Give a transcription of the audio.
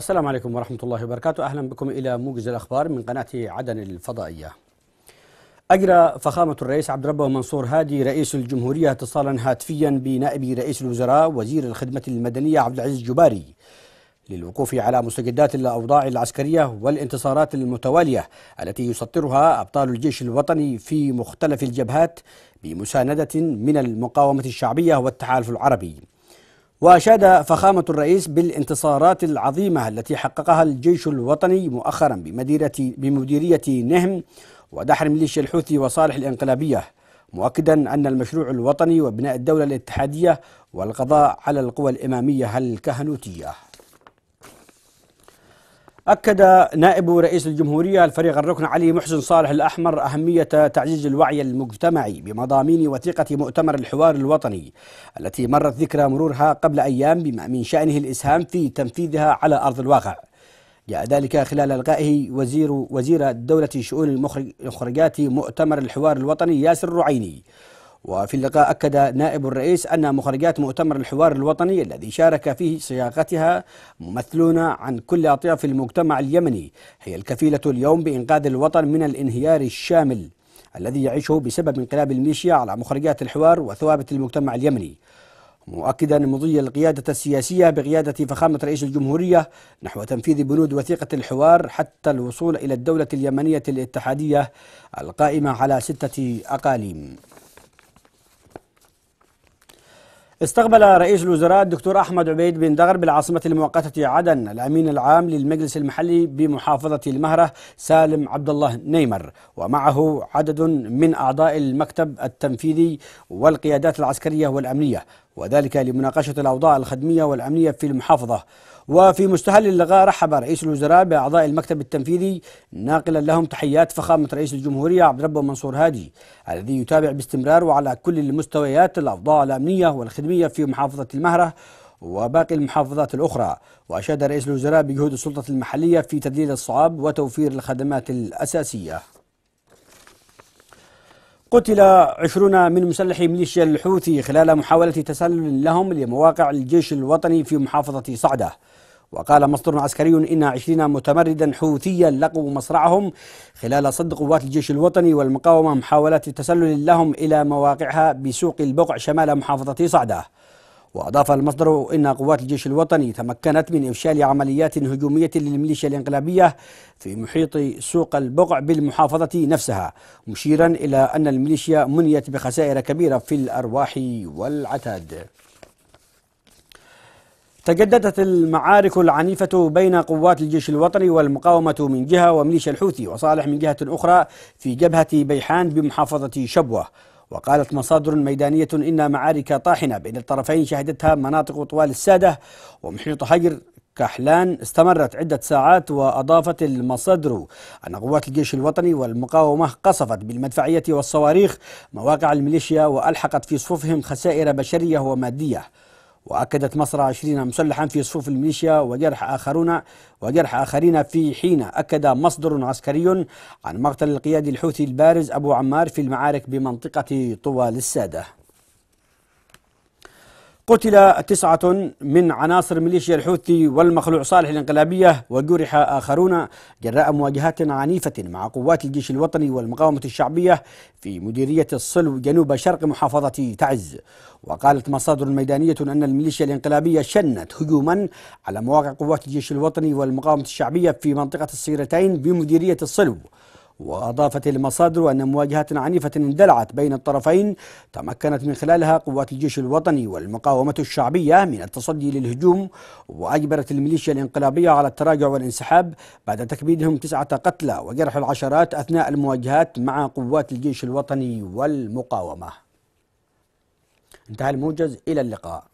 السلام عليكم ورحمة الله وبركاته أهلا بكم إلى موجز الأخبار من قناة عدن الفضائية أجرى فخامة الرئيس عبد ربه منصور هادي رئيس الجمهورية اتصالا هاتفيا بنائب رئيس الوزراء وزير الخدمة المدنية عبد العزيز الجباري للوقوف على مستجدات الأوضاع العسكرية والانتصارات المتوالية التي يسطرها أبطال الجيش الوطني في مختلف الجبهات بمساندة من المقاومة الشعبية والتحالف العربي وأشاد فخامة الرئيس بالانتصارات العظيمة التي حققها الجيش الوطني مؤخرا بمديرة بمديرية نهم ودحر ميليشيا الحوثي وصالح الانقلابية مؤكدا أن المشروع الوطني وبناء الدولة الاتحادية والقضاء على القوى الإمامية الكهنوتية أكد نائب رئيس الجمهورية الفريق الركن علي محسن صالح الأحمر أهمية تعزيز الوعي المجتمعي بمضامين وثيقة مؤتمر الحوار الوطني التي مرت ذكرى مرورها قبل أيام بما من شأنه الإسهام في تنفيذها على أرض الواقع جاء ذلك خلال إلقائه وزير وزير دولة شؤون المخرجات مؤتمر الحوار الوطني ياسر الرعيني وفي اللقاء أكد نائب الرئيس أن مخرجات مؤتمر الحوار الوطني الذي شارك فيه صياغتها ممثلون عن كل أطياف المجتمع اليمني هي الكفيلة اليوم بإنقاذ الوطن من الانهيار الشامل الذي يعيشه بسبب انقلاب الميليشيا على مخرجات الحوار وثوابت المجتمع اليمني مؤكدا مضي القيادة السياسية بقيادة فخامة رئيس الجمهورية نحو تنفيذ بنود وثيقة الحوار حتى الوصول إلى الدولة اليمنية الاتحادية القائمة على ستة أقاليم استقبل رئيس الوزراء الدكتور أحمد عبيد بن دغر بالعاصمة المؤقتة عدن الأمين العام للمجلس المحلي بمحافظة المهرة سالم عبد الله نيمر ومعه عدد من أعضاء المكتب التنفيذي والقيادات العسكرية والأمنية وذلك لمناقشة الأوضاع الخدمية والأمنية في المحافظة وفي مستهل اللقاء رحب رئيس الوزراء بأعضاء المكتب التنفيذي ناقلا لهم تحيات فخامة رئيس الجمهورية عبد ربه منصور هادي الذي يتابع باستمرار وعلى كل المستويات الأوضاع الأمنية والخدمية في محافظة المهرة وباقي المحافظات الأخرى وأشاد رئيس الوزراء بجهود السلطة المحلية في تذليل الصعاب وتوفير الخدمات الأساسية قتل عشرون من مسلحي ميليشيا الحوثي خلال محاولة تسلل لهم لمواقع الجيش الوطني في محافظة صعدة وقال مصدر عسكري إن عشرين متمردا حوثيا لقوا مصرعهم خلال صد قوات الجيش الوطني والمقاومة محاولة تسلل لهم إلى مواقعها بسوق البقع شمال محافظة صعدة وأضاف المصدر إن قوات الجيش الوطني تمكنت من إفشال عمليات هجومية للميليشيا الانقلابية في محيط سوق البقع بالمحافظة نفسها مشيرا إلى أن الميليشيا منيت بخسائر كبيرة في الأرواح والعتاد تجددت المعارك العنيفة بين قوات الجيش الوطني والمقاومة من جهة وميليشيا الحوثي وصالح من جهة أخرى في جبهة بيحان بمحافظة شبوة وقالت مصادر ميدانية إن معارك طاحنة بين الطرفين شهدتها مناطق طوال السادة ومحيط حجر كحلان استمرت عدة ساعات وأضافت المصادر أن قوات الجيش الوطني والمقاومة قصفت بالمدفعية والصواريخ مواقع الميليشيا وألحقت في صفوفهم خسائر بشرية ومادية وأكدت مصر عشرين مسلحا في صفوف الميليشيا وجرح آخرون وجرح آخرين في حين أكد مصدر عسكري عن مقتل القيادي الحوثي البارز أبو عمار في المعارك بمنطقة طوال السادة قتل تسعة من عناصر ميليشيا الحوثي والمخلوع صالح الانقلابية وجرح آخرون جراء مواجهات عنيفة مع قوات الجيش الوطني والمقاومة الشعبية في مديرية الصلو جنوب شرق محافظة تعز وقالت مصادر ميدانية أن الميليشيا الانقلابية شنت هجوما على مواقع قوات الجيش الوطني والمقاومة الشعبية في منطقة الصيرتين بمديرية الصلو وأضافت المصادر أن مواجهة عنيفة اندلعت بين الطرفين تمكنت من خلالها قوات الجيش الوطني والمقاومة الشعبية من التصدي للهجوم وأجبرت الميليشيا الانقلابية على التراجع والانسحاب بعد تكبيدهم تسعة قتلى وجرح العشرات أثناء المواجهات مع قوات الجيش الوطني والمقاومة انتهى الموجز إلى اللقاء